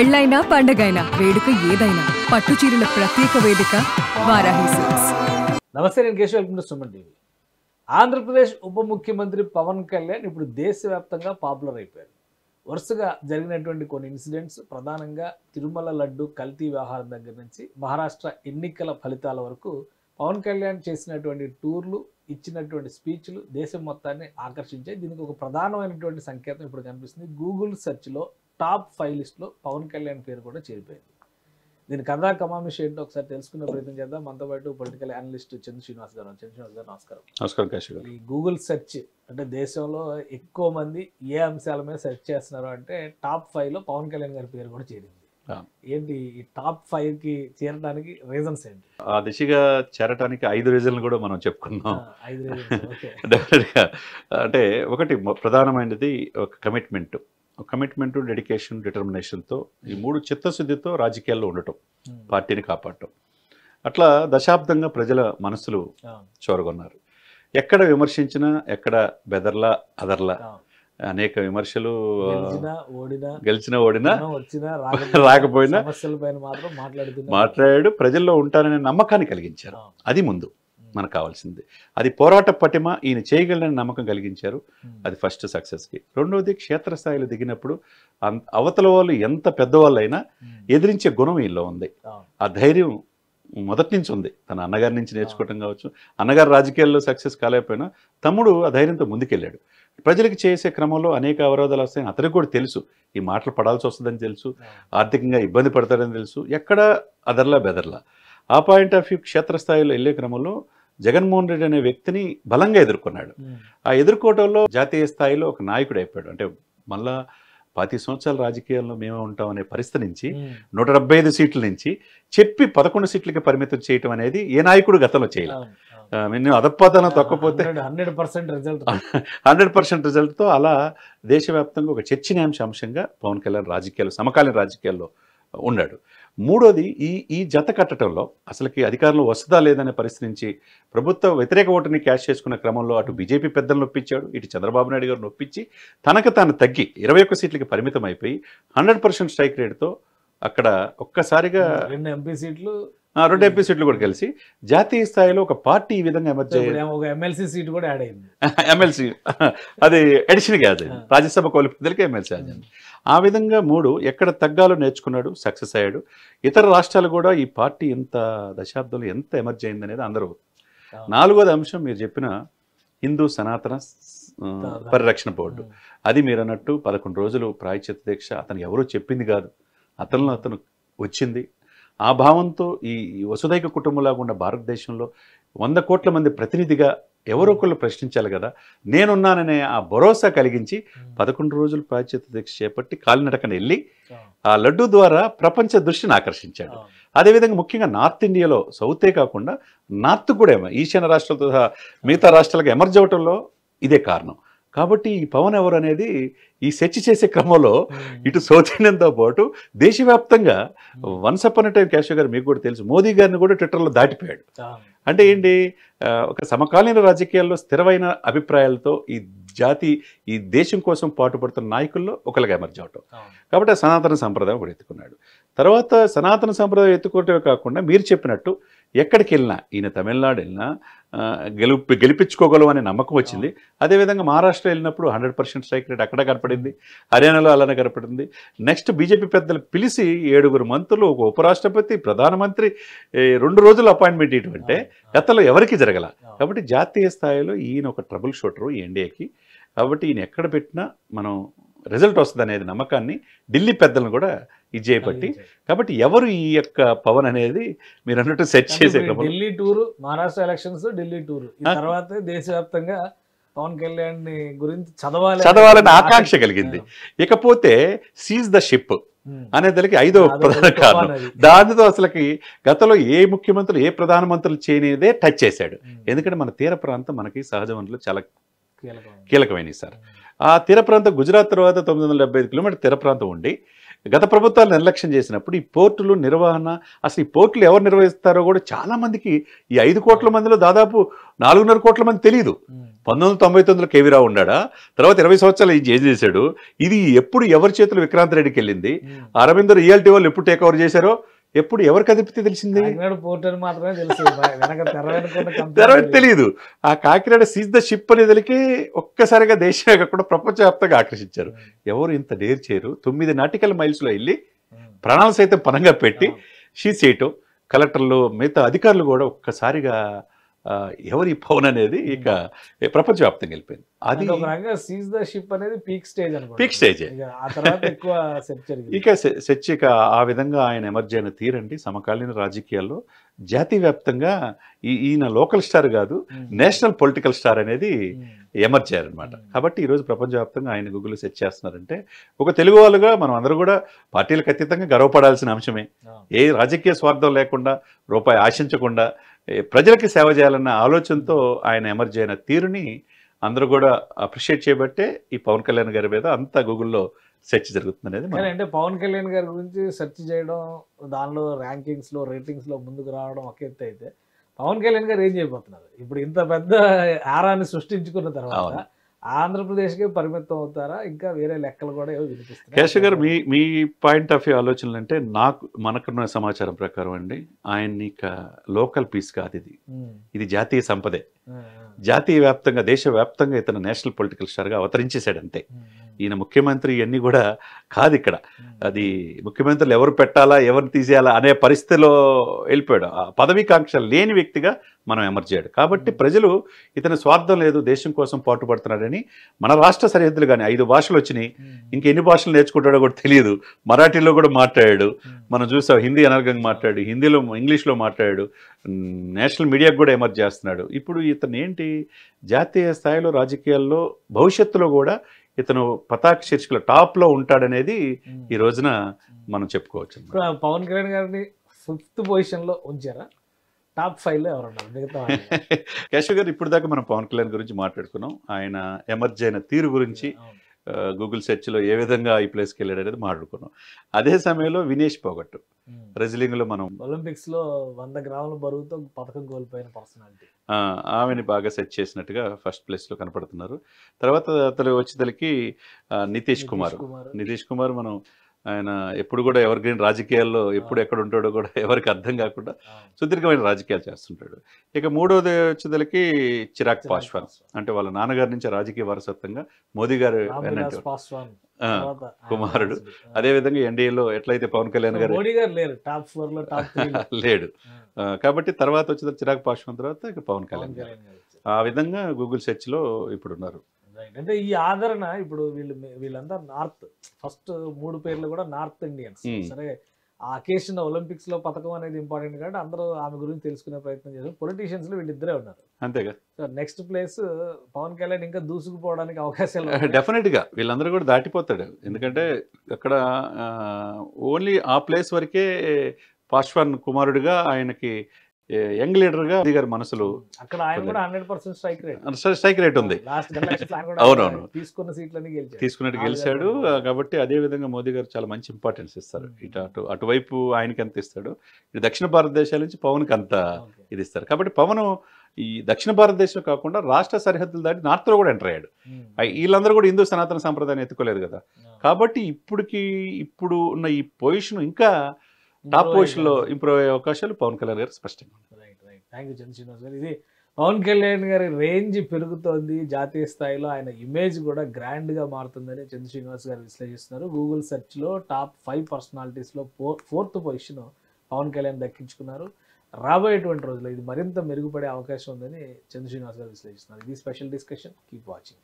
పెళ్ళైనా పండగైనా వేడుక ఏదైనా పట్టు చీరల ప్రత్యేక వేదిక వారాహి సిల్క్స్ నమస్తే నేను Keshav welcome to Suman TV Andhra Pradesh ఉప ముఖ్యమంత్రి పవన్ కళ్యాణ్ ఇప్పుడు దేశవ్యాప్తంగా పాపులర్ అయిపోయారు వరుసగా జరిగినటువంటి కొన్ని ఇన్సిడెంట్స్ ప్రధానంగా తిరుమల లడ్డు కల్తీ వ్యవహారం దగ్గర నుంచి మహారాష్ట్ర ఎన్నికల ఫలితాల వరకు పవన్ కళ్యాణ్ చేసినటువంటి టూర్లు ఇచ్చినటువంటి స్పీచ్లు దేశం మొత్తాన్ని ఆకర్షించాయి దీనికి ఒక ప్రధానమైనటువంటి సంకేతం ఇప్పుడు కనిపిస్తుంది గూగుల్ సెర్చ్లో టాప్ ఫైవ్ లిస్ట్లో పవన్ కళ్యాణ్ పేరు కూడా చేరిపోయింది దీని కథా కమామిష్ ఏంటో ఒకసారి తెలుసుకునే ప్రయత్నం చేద్దాం మనతో పాటు పొలిటికల్ అనలిస్ట్ చంద్ర శ్రీనివాస్ గారు చంద్ర శ్రీనివాస్ గారు నమస్కారం నమస్కారం కాశీ గారు ఈ గూగుల్ సెర్చ్ అంటే దేశంలో ఎక్కువ మంది ఏ అంశాల మీద సెర్చ్ చేస్తున్నారు అంటే టాప్ ఫైవ్లో పవన్ కళ్యాణ్ గారి పేరు కూడా చేరింది ఏంటి ఈ టాప్ ఫైవ్ కి చేరడానికి రీజన్స్ ఏంటి ఆ దిశగా చేరటానికి ఐదు రీజన్లు కూడా మనం చెప్పుకున్నాం రీజన్ అంటే ఒకటి ప్రధానమైనది ఒక కమిట్మెంట్ కమిట్మెంట్ డెడికేషన్ డిటర్మినేషన్తో ఈ మూడు చిత్తశుద్ధితో రాజకీయాల్లో ఉండటం hmm. పార్టీని కాపాడటం అట్లా దశాబ్దంగా ప్రజల మనసులు చోరగొన్నారు ఎక్కడ విమర్శించినా ఎక్కడ బెదర్లా అదర్లా అనేక విమర్శలు గెలిచిన ఓడినా రాకపోయినా మాట్లాడాడు ప్రజల్లో ఉంటాననే నమ్మకాన్ని కలిగించారు అది ముందు మనకు కావాల్సింది అది పోరాట పటిమ ఈయన చేయగలనని నమ్మకం కలిగించారు అది ఫస్ట్ సక్సెస్కి రెండవది క్షేత్రస్థాయిలో దిగినప్పుడు అవతల వాళ్ళు ఎంత అయినా ఎదిరించే గుణం ఈలో ఉంది ఆ ధైర్యం మొదటి నుంచి ఉంది తన అన్నగారి నుంచి నేర్చుకోవటం కావచ్చు అన్నగారు రాజకీయాల్లో సక్సెస్ కాలేకపోయినా తమ్ముడు ఆ ధైర్యంతో ముందుకెళ్ళాడు ప్రజలకు చేసే క్రమంలో అనేక అవరోధాలు వస్తాయని అతనికి కూడా తెలుసు ఈ మాటలు పడాల్సి వస్తుందని తెలుసు ఆర్థికంగా ఇబ్బంది పడతాడని తెలుసు ఎక్కడ అదర్లా బెదర్లా ఆ పాయింట్ ఆఫ్ వ్యూ క్షేత్రస్థాయిలో వెళ్ళే క్రమంలో జగన్మోహన్ రెడ్డి అనే వ్యక్తిని బలంగా ఎదుర్కొన్నాడు ఆ ఎదుర్కోవటంలో జాతీయ స్థాయిలో ఒక నాయకుడు అయిపోయాడు అంటే మళ్ళా పాతి సంవత్సరాల రాజకీయాల్లో మేమే ఉంటాం అనే పరిస్థితి నుంచి నూట డెబ్బై ఐదు సీట్ల నుంచి చెప్పి పదకొండు సీట్లకి పరిమితం చేయటం అనేది ఏ నాయకుడు గతంలో చేయలేదు నేను అదప్పతనం తొక్కపోతే hundred percent result hundred percent రిజల్ట్తో అలా దేశవ్యాప్తంగా ఒక చర్చనీయాంశ అంశంగా పవన్ కళ్యాణ్ రాజకీయాలు సమకాలీన రాజకీయాల్లో ఉన్నాడు మూడోది ఈ ఈ జత కట్టడంలో అసలుకి అధికారంలో వస్తుందా లేదనే పరిస్థితి నుంచి ప్రభుత్వ వ్యతిరేక ఓటుని క్యాష్ చేసుకున్న క్రమంలో అటు బీజేపీ పెద్దలు నొప్పించాడు ఇటు చంద్రబాబు నాయుడు గారు నొప్పించి తనకు తాను తగ్గి ఇరవై ఒక్క సీట్లకి పరిమితం అయిపోయి హండ్రెడ్ పర్సెంట్ స్ట్రైక్ రేట్తో అక్కడ ఒక్కసారిగా రెండు ఎంపీ సీట్లు రెండు ఎంపీ సీట్లు కూడా కలిసి జాతీయ స్థాయిలో ఒక పార్టీ ఈ విధంగా ఎమర్జ్ ఒక ఎమ్మెల్సీ సీట్ కూడా యాడ్ అయింది ఎమ్మెల్సీ అది ఎడిషన్ కాదు రాజ్యసభ కోల్పోతలకి ఎమ్మెల్సీ అది ఆ విధంగా మూడు ఎక్కడ తగ్గాలో నేర్చుకున్నాడు సక్సెస్ అయ్యాడు ఇతర రాష్ట్రాలు కూడా ఈ పార్టీ ఇంత దశాబ్దంలో ఎంత ఎమర్జ్ అనేది అందరూ నాలుగోది అంశం మీరు చెప్పిన హిందూ సనాతన పరిరక్షణ బోర్డు అది మీరు అన్నట్టు పదకొండు రోజులు ప్రాయచిత దీక్ష అతను ఎవరో చెప్పింది కాదు అతనిలో అతను వచ్చింది ఆ భావంతో ఈ వసుదైక కుటుంబంలాగా ఉన్న భారతదేశంలో వంద కోట్ల మంది ప్రతినిధిగా ఎవరో ఒకళ్ళు ప్రశ్నించాలి కదా నేనున్నాననే ఆ భరోసా కలిగించి పదకొండు రోజులు ప్రాచ్యత దీక్ష చేపట్టి కాలినడకన వెళ్ళి ఆ లడ్డు ద్వారా ప్రపంచ దృష్టిని ఆకర్షించాడు అదేవిధంగా ముఖ్యంగా నార్త్ ఇండియాలో సౌతే కాకుండా నార్త్ కూడా ఏమో ఈశాన్య రాష్ట్రాలతో సహా మిగతా రాష్ట్రాలకు ఎమర్జ్ అవటంలో ఇదే కారణం కాబట్టి ఈ పవన్ ఎవరు అనేది ఈ చర్చ చేసే క్రమంలో ఇటు సౌజన్యంతో పాటు దేశవ్యాప్తంగా once up on time Keshav గారు మీకు కూడా తెలుసు మోదీ గారిని కూడా ట్విట్టర్లో దాటిపోయాడు అంటే ఏంటి ఒక సమకాలీన రాజకీయాల్లో స్థిరమైన అభిప్రాయాలతో ఈ జాతి ఈ దేశం కోసం పాటుపడుతున్న నాయకుల్లో ఒకరిగా ఎమర్జ్ అవటం కాబట్టి ఆ సనాతన సంప్రదాయం కూడా ఎత్తుకున్నాడు తర్వాత సనాతన సంప్రదాయం ఎత్తుకోవటమే కాకుండా మీరు చెప్పినట్టు ఎక్కడికి వెళ్ళినా ఈయన తమిళనాడు వెళ్ళినా గెలుపు గెలిపించుకోగలం అనే నమ్మకం వచ్చింది అదేవిధంగా మహారాష్ట్ర వెళ్ళినప్పుడు హండ్రెడ్ పర్సెంట్ స్ట్రైక్ రేట్ అక్కడ కనపడింది హర్యానాలో అలానే కనపడింది నెక్స్ట్ బీజేపీ పెద్దలు పిలిచి ఏడుగురు మంత్రులు ఒక ఉపరాష్ట్రపతి ప్రధానమంత్రి రెండు రోజులు అపాయింట్మెంట్ ఇటువంటి గతంలో ఎవరికి జరగల కాబట్టి జాతీయ స్థాయిలో ఈయన ఒక ట్రబుల్ షూటరు ఈ ఎన్డీఏకి కాబట్టి ఈయన ఎక్కడ పెట్టినా మనం రిజల్ట్ వస్తుంది అనేది నమ్మకాన్ని ఢిల్లీ పెద్దలను కూడా ఇది చేపట్టి కాబట్టి ఎవరు ఈ యొక్క పవన్ అనేది మీరు అన్నట్టు సెట్ చేసే Delhi tour Maharashtra elections Delhi tour తర్వాత దేశవ్యాప్తంగా పవన్ కళ్యాణ్ గురించి చదవాలి చదవాలని ఆకాంక్ష కలిగింది ఇకపోతే సీజ్ ద షిప్ అనే దానికి ఐదో ప్రధాన కారణం దానితో అసలుకి గతంలో ఏ ముఖ్యమంత్రులు ఏ ప్రధానమంత్రులు చేయనేదే టచ్ చేశాడు ఎందుకంటే మన తీర ప్రాంతం మనకి సహజ వనరులు చాలా కీలకమైనవి సార్ ఆ తీర ప్రాంతం గుజరాత్ తర్వాత తొమ్మిది వందల డెబ్బై కిలోమీటర్ తీర ప్రాంతం ఉండి గత ప్రభుత్వాలు నిర్లక్ష్యం చేసినప్పుడు ఈ పోర్టులు నిర్వహణ అసలు ఈ పోర్టులు ఎవరు నిర్వహిస్తారో కూడా చాలామందికి ఈ ఐదు కోట్ల మందిలో దాదాపు నాలుగున్నర కోట్ల మంది తెలియదు పంతొమ్మిది వందల తొంభై తొమ్మిదిలో కేవీరావు ఉండా తర్వాత ఇరవై సంవత్సరాలు ఈ చేసి చేశాడు ఇది ఎప్పుడు ఎవరి చేతులు విక్రాంత్ రెడ్డికి వెళ్ళింది అరవిందర్ రియాలిటీ వాళ్ళు ఎప్పుడు టేక్ ఓవర్ చేశారో ఎప్పుడు ఎవరు కదిపితే తెలిసింది తెలియదు ఆ కాకినాడ సీజ్ ద షిప్ అనే తెలికి ఒక్కసారిగా దేశమే కూడా ప్రపంచవ్యాప్తంగా ఆకర్షించారు hmm. ఎవరు ఇంత డేర్ చేయరు తొమ్మిది నాటికల్ మైల్స్లో వెళ్ళి hmm. ప్రాణాలు సైతం పనంగా పెట్టి షీ చేయటం కలెక్టర్లు మిగతా అధికారులు కూడా ఒక్కసారిగా ఎవరి పవన్ అనేది ఇక ప్రపంచవ్యాప్తంగా వెళ్ళిపోయింది అది ఒక సీజ్ ద షిప్ అనేది పీక్ స్టేజ్ పీక్ స్టేజ్ ఎక్కువ ఇక ఆ విధంగా ఆయన ఎమర్జీ అయిన తీరండి సమకాలీన రాజకీయాల్లో జాతీయవ్యాప్తంగా ఈయన లోకల్ స్టార్ కాదు నేషనల్ పొలిటికల్ స్టార్ అనేది ఎమర్జ్ అయ్యారనమాట కాబట్టి ఈరోజు ప్రపంచవ్యాప్తంగా ఆయన గూగుల్ సెర్చ్ చేస్తున్నారంటే ఒక తెలుగు వాళ్ళుగా మనం అందరూ కూడా పార్టీలకు అతీతంగా గర్వపడాల్సిన అంశమే ఏ రాజకీయ స్వార్థం లేకుండా రూపాయి ఆశించకుండా ప్రజలకి సేవ చేయాలన్న ఆలోచనతో ఆయన ఎమర్జ్ అయిన తీరుని అందరూ కూడా అప్రిషియేట్ చేయబట్టే ఈ పవన్ కళ్యాణ్ గారి మీద అంతా గూగుల్లో సెర్చ్ జరుగుతుంది అనేది అంటే పవన్ కళ్యాణ్ గారి గురించి సెర్చ్ చేయడం దానిలో ర్యాంకింగ్స్లో రేటింగ్స్లో ముందుకు రావడం ఒక ఎత్తు అయితే పవన్ కళ్యాణ్ గారు ఏం చేయబోతున్నారు ఇప్పుడు ఇంత పెద్ద ఆరాన్ని సృష్టించుకున్న తర్వాత ఆంధ్రప్రదేశ్కి పరిమితం అవుతారా ఇంకా వేరే లెక్కలు కూడా ఏవో వినిపిస్తాయి కేశవ్ గారు మీ మీ పాయింట్ ఆఫ్ వ్యూ ఆలోచనలు అంటే నాకు మనకున్న సమాచారం ప్రకారం అండి ఆయన్ని లోకల్ పీస్ కాదు ఇది ఇది జాతీయ సంపదే జాతీయ వ్యాప్తంగా దేశవ్యాప్తంగా ఇతను నేషనల్ పొలిటికల్ స్టార్గా అవతరించేశాడు అంతే ఈయన ముఖ్యమంత్రి ఇవన్నీ కూడా కాదు ఇక్కడ అది ముఖ్యమంత్రులు ఎవరు పెట్టాలా ఎవరు తీసేయాలా అనే పరిస్థితిలో వెళ్ళిపోయాడు ఆ పదవీకాంక్ష లేని వ్యక్తిగా మనం ఎమర్జాడు కాబట్టి ప్రజలు ఇతని స్వార్థం లేదు దేశం కోసం పాటుపడుతున్నాడని మన రాష్ట్ర సరిహద్దులు కానీ ఐదు భాషలు వచ్చినాయి ఎన్ని భాషలు నేర్చుకుంటాడో కూడా తెలియదు మరాఠీలో కూడా మాట్లాడాడు మనం చూసాం హిందీ అనర్గంగా మాట్లాడు హిందీలో ఇంగ్లీష్లో మాట్లాడాడు నేషనల్ మీడియాకు కూడా ఎమర్జ్ చేస్తున్నాడు ఇప్పుడు ఇతను ఏంటి జాతీయ స్థాయిలో రాజకీయాల్లో భవిష్యత్తులో కూడా ఇతను పతాక శీర్షికల లో ఉంటాడనేది ఈ రోజున మనం చెప్పుకోవచ్చు పవన్ కళ్యాణ్ గారిని ఫిఫ్త్ పొజిషన్లో ఉంచారా టాప్ లో ఎవరున్నారు కేశవ్ గారు ఇప్పుడు దాకా మనం పవన్ కళ్యాణ్ గురించి మాట్లాడుకున్నాం ఆయన ఎమర్జీ అయిన తీరు గురించి గూగుల్ సెర్చ్లో ఏ విధంగా ఈ ప్లేస్కి వెళ్ళాడు అనేది మాట్లాడుకున్నాం అదే సమయంలో వినేష్ పోగట్టు రెజ్లింగ్లో మనం ఒలింపిక్స్లో వంద గ్రాముల బరువుతో పథకం కోల్పోయిన పర్సనాలిటీ ఆమెని బాగా సెట్ చేసినట్టుగా ఫస్ట్ ప్లేస్లో కనపడుతున్నారు తర్వాత అతను వచ్చేతలకి నితీష్ కుమార్ నితీష్ కుమార్ మనం ఆయన ఎప్పుడు కూడా ఎవరి రాజకీయాల్లో ఎప్పుడు ఎక్కడ ఉంటాడో కూడా ఎవరికి అర్థం కాకుండా సుదీర్ఘమైన రాజకీయాలు చేస్తుంటాడు ఇక మూడోది వచ్చేదలకి చిరాగ్ పాస్వాన్ అంటే వాళ్ళ నాన్నగారి నుంచి రాజకీయ వారసత్వంగా మోదీ గారు కుమారుడు అదేవిధంగా ఎన్డీఏలో ఎట్లయితే పవన్ కళ్యాణ్ గారు లేడు కాబట్టి తర్వాత వచ్చేది చిరాగ్ పాస్వాన్ తర్వాత ఇక పవన్ కళ్యాణ్ గారు ఆ విధంగా గూగుల్ సెర్చ్లో ఇప్పుడు ఉన్నారు రైట్ అంటే ఈ ఆదరణ ఇప్పుడు వీళ్ళు వీళ్ళందరూ నార్త్ ఫస్ట్ మూడు పేర్లు కూడా నార్త్ ఇండియన్స్ hmm. సరే ఆ అకేషన్ ఒలింపిక్స్ లో పథకం అనేది ఇంపార్టెంట్ కాబట్టి అందరూ ఆమె గురించి తెలుసుకునే ప్రయత్నం చేశారు పొలిటీషియన్స్ లో వీళ్ళిద్దరే ఉన్నారు అంతేగా so next place Pavan Kalyan ఇంకా దూసుకుపోవడానికి అవకాశం డెఫినెట్ గా వీళ్ళందరూ కూడా దాటిపోతాడు ఎందుకంటే అక్కడ ఓన్లీ ఆ ప్లేస్ వరకే పాశ్వాన్ కుమారుడిగా ఆయనకి యంగ్ గా మోదీ గారి మనసులు ఆయన కూడా hundred percent strike rate strike rate ఉంది అవునవును తీసుకున్న సీట్లని తీసుకున్నట్టు గెలిచాడు కాబట్టి అదే విధంగా మోదీ గారు చాలా మంచి ఇంపార్టెన్స్ ఇస్తారు ఇటు అటు అటువైపు ఆయనకి అంత ఇస్తాడు ఇటు దక్షిణ భారతదేశాల నుంచి పవన్కి అంత ఇది ఇస్తారు కాబట్టి పవన్ ఈ దక్షిణ భారతదేశం కాకుండా రాష్ట్ర సరిహద్దులు దాటి నార్త్ లో కూడా ఎంటర్ అయ్యాడు వీళ్ళందరూ కూడా హిందూ సనాతన సంప్రదాయాన్ని ఎత్తుకోలేదు కదా కాబట్టి ఇప్పటికి ఇప్పుడు ఉన్న ఈ పొజిషన్ ఇంకా టాప్ లో ఇంప్రూవ్ అయ్యే అవకాశాలు పవన్ కళ్యాణ్ గారు స్పష్టంగా థ్యాంక్ యూ గారు ఇది పవన్ కళ్యాణ్ గారి రేంజ్ పెరుగుతోంది జాతీయ స్థాయిలో ఆయన ఇమేజ్ కూడా గ్రాండ్గా మారుతుందని చంద్ర శ్రీనివాస్ గారు విశ్లేషిస్తున్నారు గూగుల్ లో టాప్ ఫైవ్ పర్సనాలిటీస్లో four fourth position Pavan Kalyan దక్కించుకున్నారు రాబోయేటువంటి రోజుల్లో ఇది మరింత మెరుగుపడే అవకాశం ఉందని చంద్ర శ్రీనివాస్ గారు విశ్లేషిస్తున్నారు ఇది స్పెషల్ డిస్కషన్ కీప్ వాచింగ్